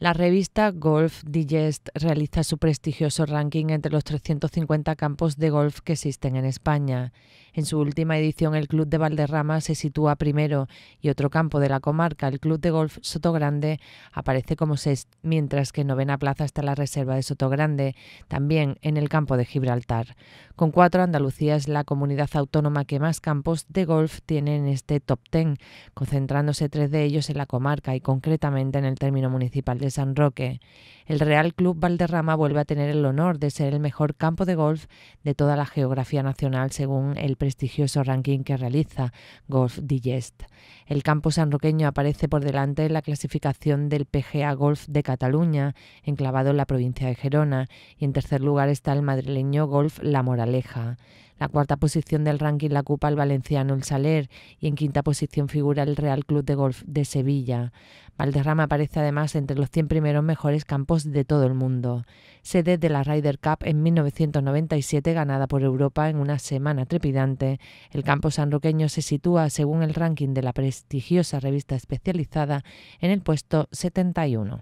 La revista Golf Digest realiza su prestigioso ranking entre los 350 campos de golf que existen en España. En su última edición, el Club de Valderrama se sitúa primero y otro campo de la comarca, el Club de Golf Sotogrande, aparece como sexto, mientras que en novena plaza está la Reserva de Sotogrande, también en el campo de Gibraltar. Con cuatro, Andalucía es la comunidad autónoma que más campos de golf tiene en este top ten, concentrándose tres de ellos en la comarca y concretamente en el término municipal de San Roque el Real Club Valderrama vuelve a tener el honor de ser el mejor campo de golf de toda la geografía nacional según el prestigioso ranking que realiza Golf Digest. El campo sanroqueño aparece por delante en la clasificación del PGA Golf de Cataluña, enclavado en la provincia de Gerona, y en tercer lugar está el madrileño Golf La Moraleja. La cuarta posición del ranking la ocupa el valenciano El Saler y en quinta posición figura el Real Club de Golf de Sevilla. Valderrama aparece además entre los 100 primeros mejores campos de todo el mundo. Sede de la Ryder Cup en 1997 ganada por Europa en una semana trepidante, el campo sanroqueño se sitúa, según el ranking de la prestigiosa revista especializada, en el puesto 71.